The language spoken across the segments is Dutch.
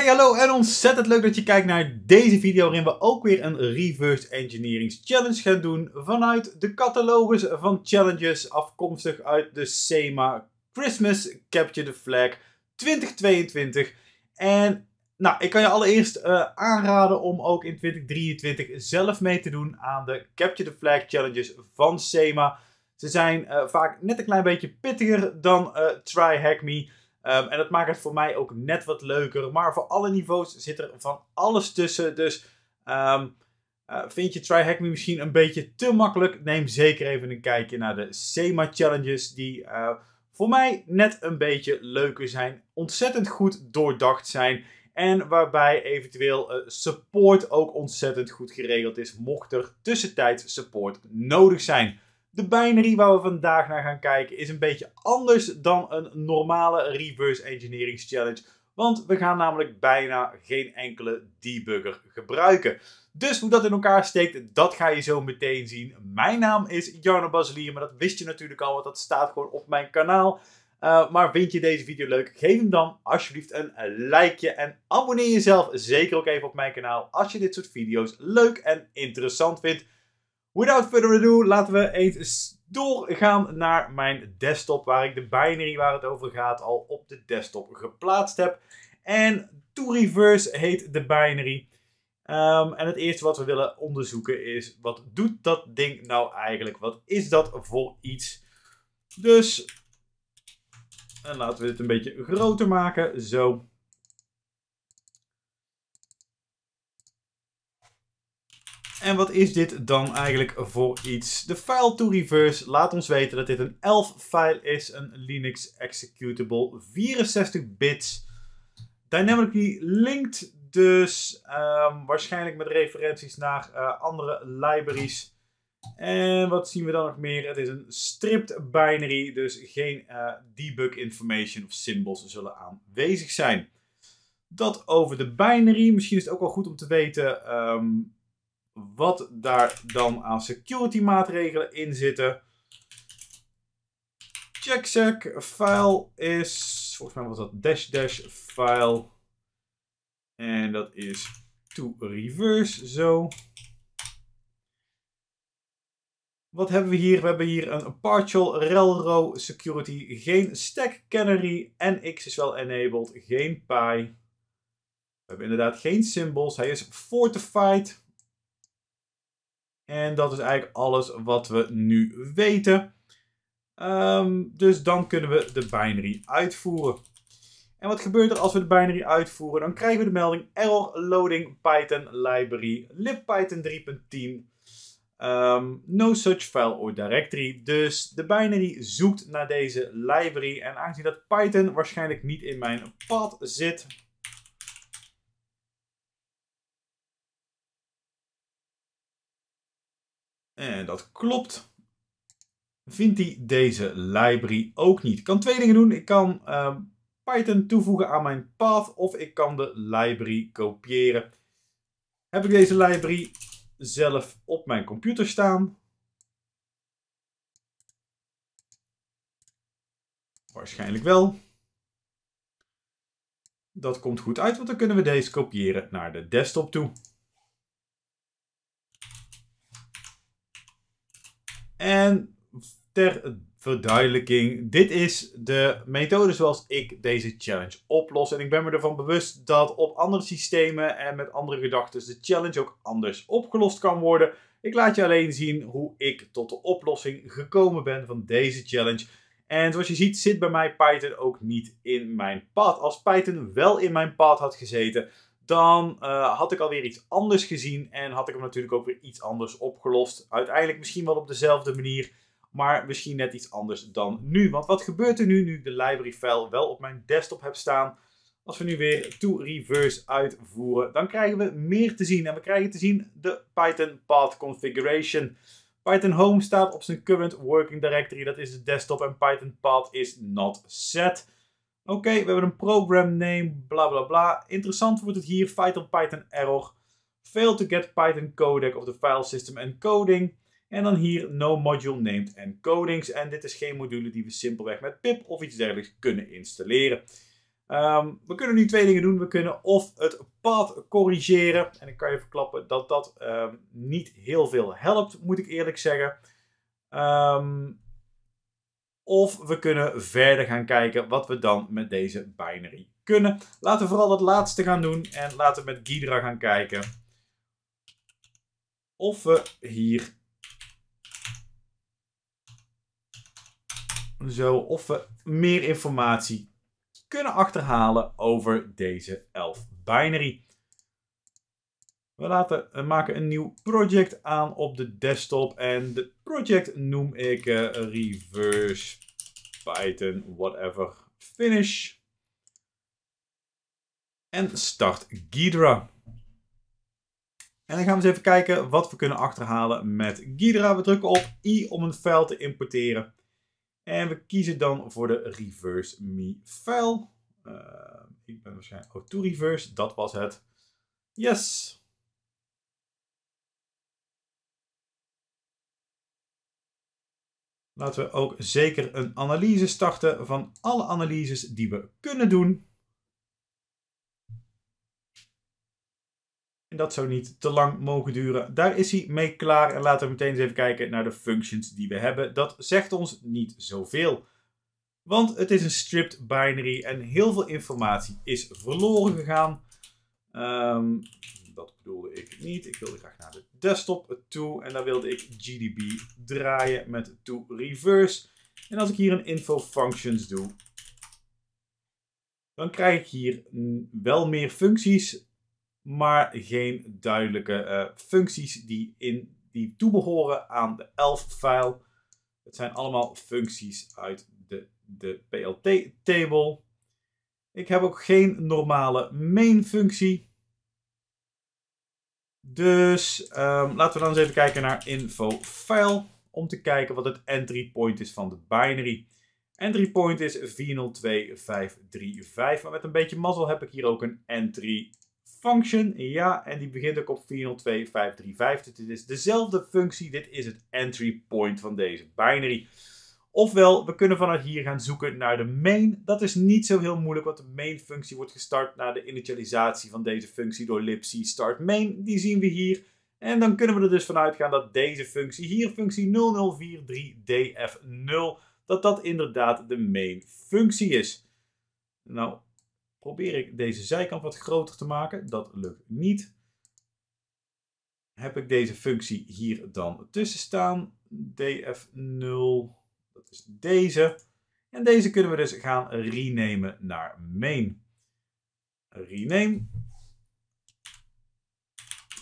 Hey hallo en ontzettend leuk dat je kijkt naar deze video waarin we ook weer een reverse engineering challenge gaan doen vanuit de catalogus van challenges afkomstig uit de SEMA Christmas Capture the Flag 2022. En nou, ik kan je allereerst eh, aanraden om ook in 2023 zelf mee te doen aan de Capture the Flag challenges van SEMA. Ze zijn eh, vaak net een klein beetje pittiger dan eh, Try Hack Me. Ehm, en dat maakt het voor mij ook net wat leuker. Maar voor alle niveaus zit er van alles tussen. Dus ehm, eh, vind je Try Hack Me misschien een beetje te makkelijk? Neem zeker even een kijkje naar de SEMA challenges. Die eh, voor mij net een beetje leuker zijn. Ontzettend goed doordacht zijn. En waarbij eventueel eh, support ook ontzettend goed geregeld is. Mocht er tussentijds support nodig zijn. De binary waar we vandaag naar gaan kijken is een beetje anders dan een normale reverse engineering challenge. Want we gaan namelijk bijna geen enkele debugger gebruiken. Dus hoe dat in elkaar steekt, dat ga je zo meteen zien. Mijn naam is Jarno Baselier, maar dat wist je natuurlijk al, want dat staat gewoon op mijn kanaal. Eh, maar vind je deze video leuk? Geef hem dan alsjeblieft een likeje en abonneer jezelf zeker ook even op mijn kanaal als je dit soort video's leuk en interessant vindt. Without further ado, laten we eens doorgaan naar mijn desktop, waar ik de binary waar het over gaat al op de desktop geplaatst heb. En to reverse heet de binary. Ehm, en het eerste wat we willen onderzoeken is, wat doet dat ding nou eigenlijk? Wat is dat voor iets? Dus, en laten we dit een beetje groter maken, zo. En wat is dit dan eigenlijk voor iets? De file to reverse laat ons weten dat dit een ELF file is, een Linux executable, 64 bits. Dynamically linked dus, ehm, waarschijnlijk met referenties naar eh, andere libraries. En wat zien we dan nog meer? Het is een stripped binary, dus geen eh, debug information of symbols zullen aanwezig zijn. Dat over de binary. Misschien is het ook wel goed om te weten ehm, wat daar dan aan security maatregelen in zitten. Checksec file is, volgens mij was dat dash dash file. En dat is to reverse zo. Wat hebben we hier? We hebben hier een partial RELRO security, geen stack canary, NX is wel enabled, geen py. We hebben inderdaad geen symbols, hij is fortified. En dat is eigenlijk alles wat we nu weten. Ehm, dus dan kunnen we de binary uitvoeren. En wat gebeurt er als we de binary uitvoeren? Dan krijgen we de melding error loading Python library libpython 3.10 ehm, no such file or directory. Dus de binary zoekt naar deze library en aangezien dat Python waarschijnlijk niet in mijn pad zit, En dat klopt. Vindt hij deze library ook niet. Ik kan twee dingen doen. Ik kan uh, Python toevoegen aan mijn path of ik kan de library kopiëren. Heb ik deze library zelf op mijn computer staan? Waarschijnlijk wel. Dat komt goed uit, want dan kunnen we deze kopiëren naar de desktop toe. En ter verduidelijking, dit is de methode zoals ik deze challenge oplos. En ik ben me ervan bewust dat op andere systemen en met andere gedachten de challenge ook anders opgelost kan worden. Ik laat je alleen zien hoe ik tot de oplossing gekomen ben van deze challenge. En zoals je ziet zit bij mij Python ook niet in mijn pad. Als Python wel in mijn pad had gezeten, dan eh, had ik alweer iets anders gezien en had ik hem natuurlijk ook weer iets anders opgelost. Uiteindelijk misschien wel op dezelfde manier, maar misschien net iets anders dan nu. Want wat gebeurt er nu, nu ik de library file wel op mijn desktop heb staan? Als we nu weer to reverse uitvoeren, dan krijgen we meer te zien. En we krijgen te zien de Python Path Configuration. Python Home staat op zijn current working directory, dat is de desktop. En Python Path is not set. Oké, we hebben een program name, bla bla bla. Interessant wordt het hier, Python Python error. Fail to get Python codec of the file system encoding. En dan hier no module named encodings. En dit is geen module die we simpelweg met pip of iets dergelijks kunnen installeren. Ehm, we kunnen nu twee dingen doen. We kunnen of het pad corrigeren. En ik kan je verklappen dat dat ehm, niet heel veel helpt, moet ik eerlijk zeggen. Um, of we kunnen verder gaan kijken wat we dan met deze binary kunnen. Laten we vooral het laatste gaan doen en laten we met Ghidra gaan kijken of we hier zo of we meer informatie kunnen achterhalen over deze elf binary. We laten, eh, maken een nieuw project aan op de desktop. En de project noem ik uh, reverse Python whatever finish. En start Ghidra. En dan gaan we eens even kijken wat we kunnen achterhalen met Ghidra. We drukken op i om een file te importeren. En we kiezen dan voor de reverse me file. Eh, ik ben waarschijnlijk oh, to reverse dat was het. Yes! Laten we ook zeker een analyse starten van alle analyses die we kunnen doen. En dat zou niet te lang mogen duren. Daar is hij mee klaar. En laten we meteen eens even kijken naar de functions die we hebben. Dat zegt ons niet zoveel. Want het is een stripped binary en heel veel informatie is verloren gegaan. Ehm, dat bedoelde ik niet. Ik wilde graag naar de desktop toe en daar wilde ik GDB draaien met to reverse. En als ik hier een info functions doe, dan krijg ik hier wel meer functies, maar geen duidelijke eh, functies die, in, die toebehoren aan de ELF-file. Het zijn allemaal functies uit de, de PLT-table. Ik heb ook geen normale main-functie. Dus ehm, laten we dan eens even kijken naar info file. Om te kijken wat het entry point is van de binary. Entry point is 402535. Maar met een beetje mazzel heb ik hier ook een entry function. Ja, en die begint ook op 402535. Dit is dezelfde functie. Dit is het entry point van deze binary. Ofwel, we kunnen vanuit hier gaan zoeken naar de main. Dat is niet zo heel moeilijk, want de main functie wordt gestart na de initialisatie van deze functie door libc start main. Die zien we hier. En dan kunnen we er dus vanuit gaan dat deze functie hier, functie 0043df0, dat dat inderdaad de main functie is. Nou, probeer ik deze zijkant wat groter te maken. Dat lukt niet. Heb ik deze functie hier dan tussen staan? df0 dat is deze. En deze kunnen we dus gaan renamen naar main. Rename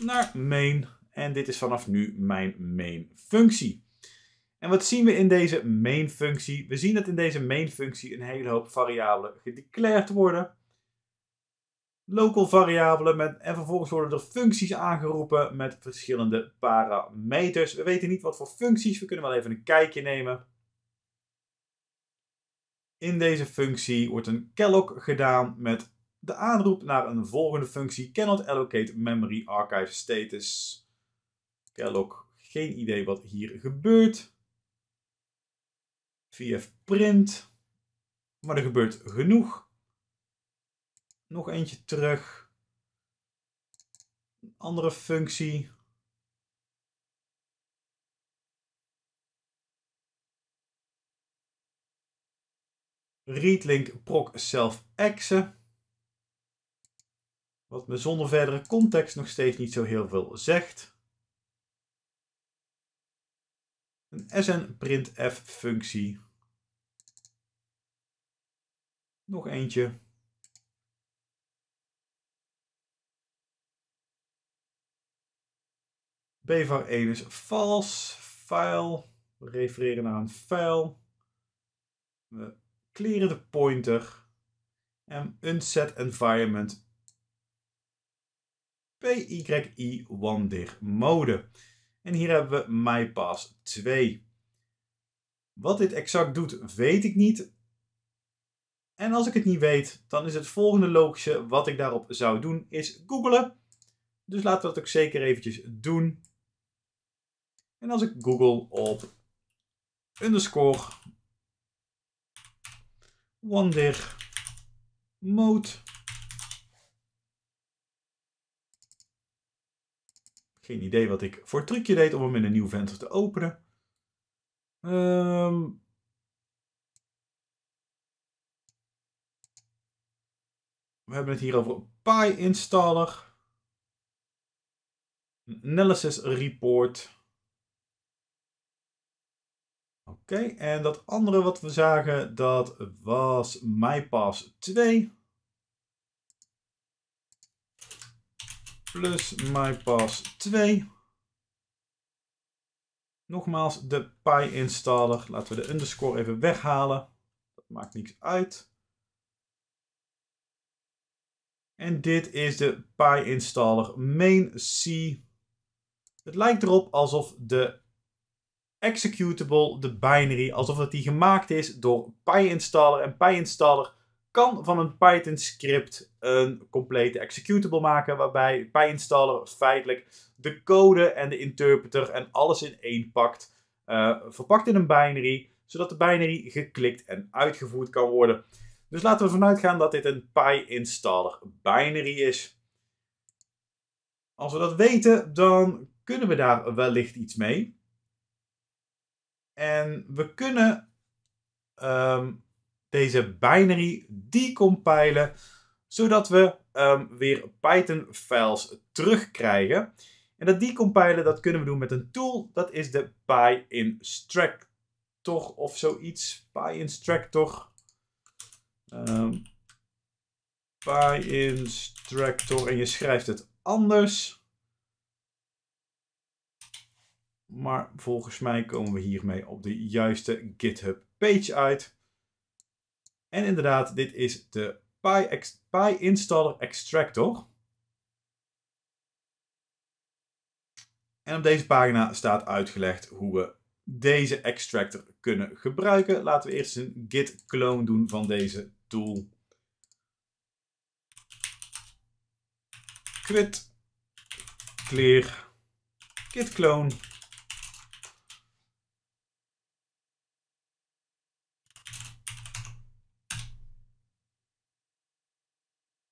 naar main. En dit is vanaf nu mijn main functie. En wat zien we in deze main functie? We zien dat in deze main functie een hele hoop variabelen gedeclareerd worden. Local variabelen met, en vervolgens worden er functies aangeroepen met verschillende parameters. We weten niet wat voor functies, we kunnen wel even een kijkje nemen. In deze functie wordt een calloc gedaan met de aanroep naar een volgende functie cannot allocate memory archive status. Calloc, geen idee wat hier gebeurt. Vf print, maar er gebeurt genoeg. Nog eentje terug. andere functie. readlink proc self exe. Wat me zonder verdere context nog steeds niet zo heel veel zegt. Een sn printf functie. Nog eentje. bvar 1 is vals, file, we refereren naar een file. We Kleren de pointer en unset environment PYI dir mode. En hier hebben we MyPass 2. Wat dit exact doet, weet ik niet. En als ik het niet weet, dan is het volgende logische wat ik daarop zou doen, is googlen. Dus laten we dat ook zeker eventjes doen. En als ik google op underscore Wonder mode. Geen idee wat ik voor trucje deed om hem in een nieuw venster te openen. Ehm. we hebben het hier over een PI installer. Analysis report. Oké, en dat andere wat we zagen, dat was MyPass 2. Plus MyPass 2. Nogmaals, de PI-installer. Laten we de underscore even weghalen. Dat maakt niks uit. En dit is de PI-installer main C. Het lijkt erop alsof de executable, de binary, alsof dat die gemaakt is door PyInstaller. En PyInstaller kan van een Python script een complete executable maken, waarbij PyInstaller feitelijk de code en de interpreter en alles in één pakt, eh, verpakt in een binary, zodat de binary geklikt en uitgevoerd kan worden. Dus laten we vanuit gaan dat dit een PyInstaller binary is. Als we dat weten, dan kunnen we daar wellicht iets mee. En we kunnen ehm, deze binary decompilen, zodat we ehm, weer Python-files terugkrijgen. En dat decompilen, dat kunnen we doen met een tool. Dat is de PyInstructor of zoiets. PyInstructor. Um, PyInstructor. En je schrijft het anders. Maar volgens mij komen we hiermee op de juiste GitHub page uit. En inderdaad, dit is de Py PyInstaller Extractor. En op deze pagina staat uitgelegd hoe we deze extractor kunnen gebruiken. Laten we eerst een git clone doen van deze tool. Quit clear git clone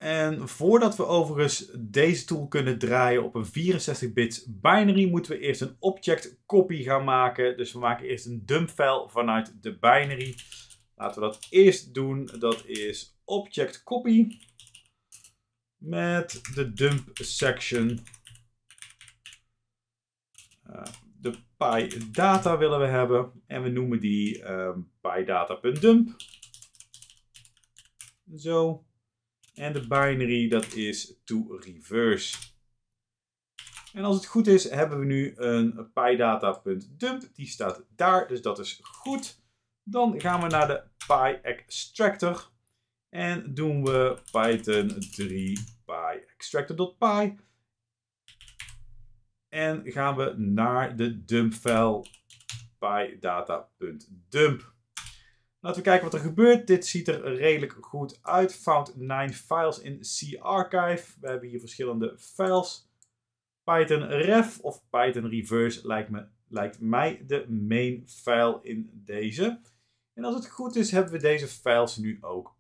En voordat we overigens deze tool kunnen draaien op een 64-bit binary, moeten we eerst een object copy gaan maken. Dus we maken eerst een dump file vanuit de binary. Laten we dat eerst doen. Dat is object copy met de dump section. Uh, de PyData willen we hebben en we noemen die uh, ehm, PyData.dump. Zo. En de binary, dat is to reverse. En als het goed is, hebben we nu een pydata.dump. Die staat daar, dus dat is goed. Dan gaan we naar de PyExtractor. En doen we Python 3 PyExtractor.py. En gaan we naar de dumpfile pydata.dump. Laten we kijken wat er gebeurt. Dit ziet er redelijk goed uit. Found 9 files in C-Archive. We hebben hier verschillende files. Python ref of Python reverse lijkt, me, lijkt mij de main file in deze. En als het goed is hebben we deze files nu ook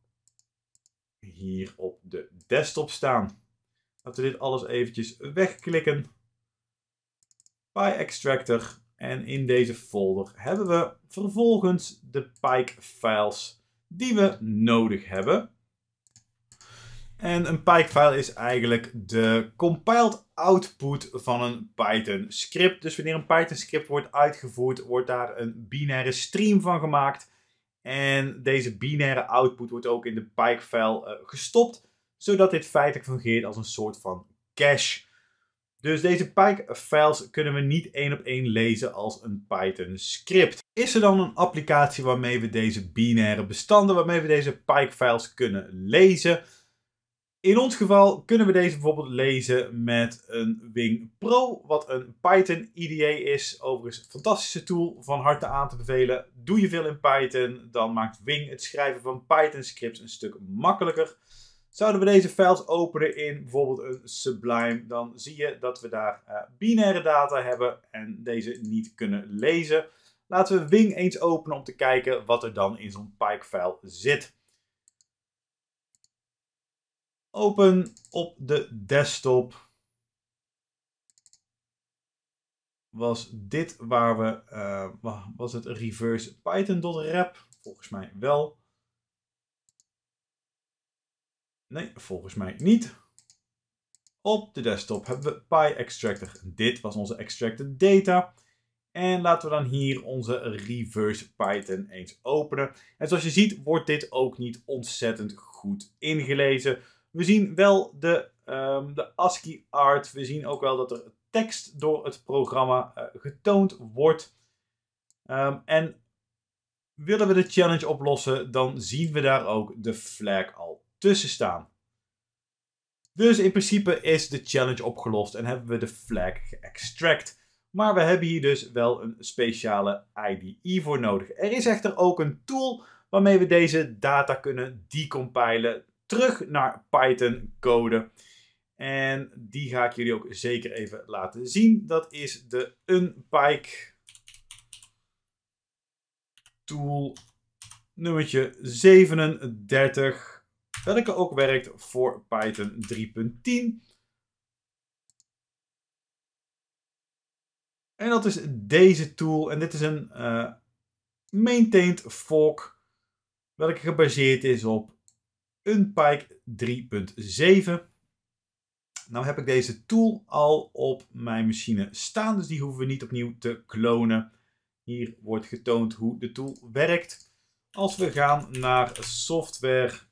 hier op de desktop staan. Laten we dit alles eventjes wegklikken. PyExtractor. En in deze folder hebben we vervolgens de Pike files die we nodig hebben. En een Pike file is eigenlijk de compiled output van een Python script. Dus wanneer een Python script wordt uitgevoerd, wordt daar een binaire stream van gemaakt. En deze binaire output wordt ook in de Pike file eh, gestopt, zodat dit feitelijk fungeert als een soort van cache. Dus deze Pyfiles files kunnen we niet één op één lezen als een Python-script. Is er dan een applicatie waarmee we deze binaire bestanden, waarmee we deze Pyfiles files kunnen lezen? In ons geval kunnen we deze bijvoorbeeld lezen met een Wing Pro, wat een Python IDE is. Overigens een fantastische tool, van harte aan te bevelen. Doe je veel in Python, dan maakt Wing het schrijven van Python scripts een stuk makkelijker. Zouden we deze files openen in bijvoorbeeld een Sublime, dan zie je dat we daar eh, binaire data hebben en deze niet kunnen lezen. Laten we Wing eens openen om te kijken wat er dan in zo'n Pike-file zit. Open op de desktop was dit waar we, eh, was het reverse python.rep? Volgens mij wel. Nee, volgens mij niet. Op de desktop hebben we PyExtractor. Dit was onze extracted data. En laten we dan hier onze reverse Python eens openen. En zoals je ziet wordt dit ook niet ontzettend goed ingelezen. We zien wel de, ehm, de ASCII art. We zien ook wel dat er tekst door het programma eh, getoond wordt. Ehm, en willen we de challenge oplossen, dan zien we daar ook de flag al tussen staan. Dus in principe is de challenge opgelost en hebben we de flag geëxtract. Maar we hebben hier dus wel een speciale IDE voor nodig. Er is echter ook een tool waarmee we deze data kunnen decompilen terug naar Python code. En die ga ik jullie ook zeker even laten zien. Dat is de unpike tool nummertje 37 welke ook werkt voor Python 3.10. En dat is deze tool. En dit is een eh, maintained fork, welke gebaseerd is op Unpike 3.7. Nou heb ik deze tool al op mijn machine staan, dus die hoeven we niet opnieuw te klonen. Hier wordt getoond hoe de tool werkt. Als we gaan naar software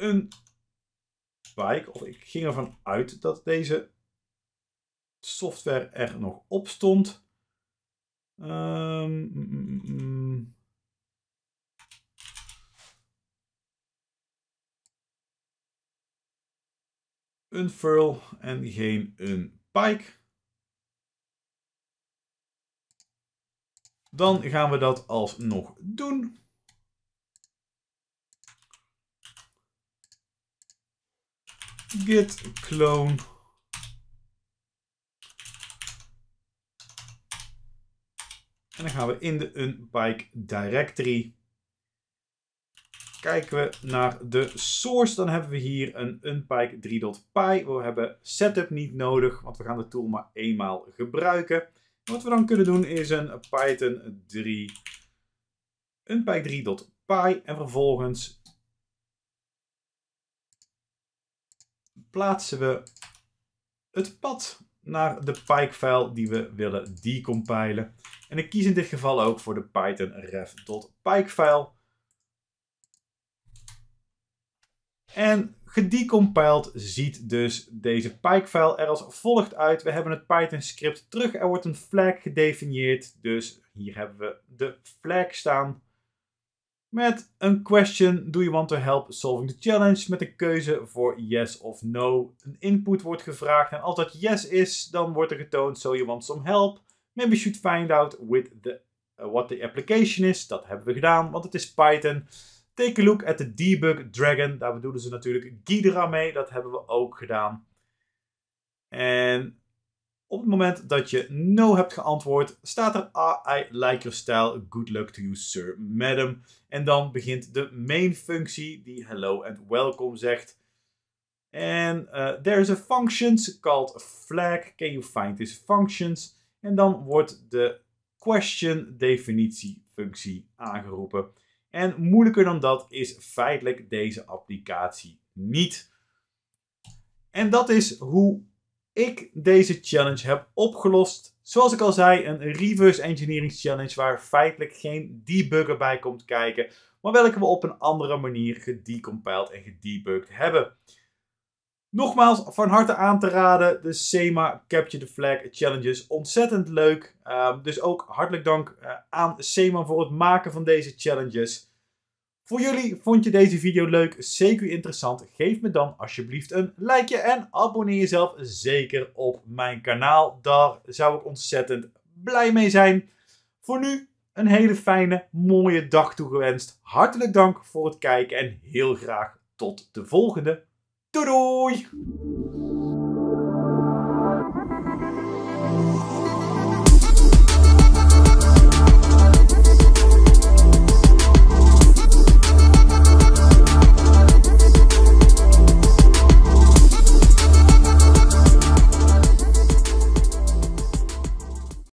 een pike of ik ging ervan uit dat deze software er nog op stond. Ehm, mm, mm, mm, een furl en geen een pike. Dan gaan we dat alsnog doen. git clone. En dan gaan we in de unpike directory. Kijken we naar de source, dan hebben we hier een unpike 3.py. We hebben setup niet nodig, want we gaan de tool maar eenmaal gebruiken. wat we dan kunnen doen is een python 3 unpike 3.py en vervolgens plaatsen we het pad naar de pike die we willen decompilen. En ik kies in dit geval ook voor de python En gedecompiled ziet dus deze pike er als volgt uit. We hebben het Python-script terug. Er wordt een flag gedefinieerd. Dus hier hebben we de flag staan met een question: Do you want to help solving the challenge? Met de keuze voor yes of no. Een input wordt gevraagd en als dat yes is, dan wordt er getoond: So you want some help? Maybe you should find out with the, uh, what the application is. Dat hebben we gedaan, want het is Python. Take a look at the debug dragon. Daar bedoelen ze natuurlijk Ghidra mee. Dat hebben we ook gedaan. En op het moment dat je no hebt geantwoord, staat er I like your style good luck to you sir, madam. En dan begint de main functie die hello and welcome zegt. En uh, there is a functions called flag. Can you find this functions? En dan wordt de question definitie functie aangeroepen. En moeilijker dan dat is feitelijk deze applicatie niet. En dat is hoe ik deze challenge heb opgelost. Zoals ik al zei, een reverse engineering challenge waar feitelijk geen debugger bij komt kijken, maar welke we op een andere manier gedecompiled en gedebugged hebben. Nogmaals, van harte aan te raden, de SEMA Capture the Flag Challenges. Ontzettend leuk. Ehm, dus ook hartelijk dank eh, aan SEMA voor het maken van deze challenges. Voor jullie, vond je deze video leuk, zeker interessant? Geef me dan alsjeblieft een likeje en abonneer jezelf zeker op mijn kanaal. Daar zou ik ontzettend blij mee zijn. Voor nu een hele fijne, mooie dag toegewenst. Hartelijk dank voor het kijken en heel graag tot de volgende. Doei doei!